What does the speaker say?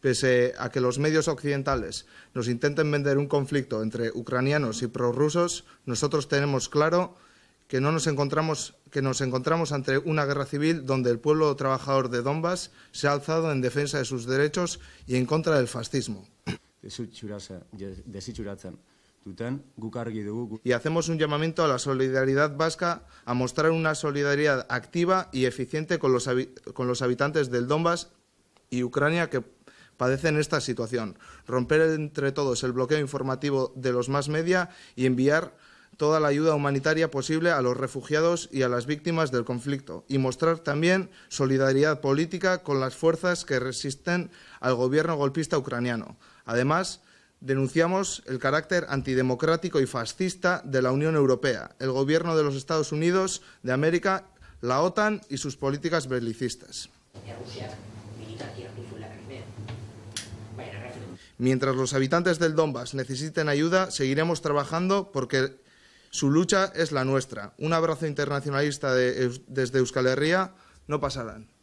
Pese a que los medios occidentales nos intenten vender un conflicto entre ucranianos y prorrusos, nosotros tenemos claro que no nos encontramos que nos encontramos ante una guerra civil donde el pueblo trabajador de Donbass se ha alzado en defensa de sus derechos y en contra del fascismo. Y hacemos un llamamiento a la solidaridad vasca a mostrar una solidaridad activa y eficiente con los, habitantes del Donbass y Ucrania que padecen esta situación. Romper entre todos el bloqueo informativo de los más media y enviar toda la ayuda humanitaria posible a los refugiados y a las víctimas del conflicto y mostrar también solidaridad política con las fuerzas que resisten al gobierno golpista ucraniano. Además, Denunciamos el carácter antidemocrático y fascista de la Unión Europea, el gobierno de los Estados Unidos de América, la OTAN y sus políticas belicistas. Mientras los habitantes del Donbass necesiten ayuda, seguiremos trabajando porque su lucha es la nuestra. Un abrazo internacionalista desde Euskal Herria, no pasarán.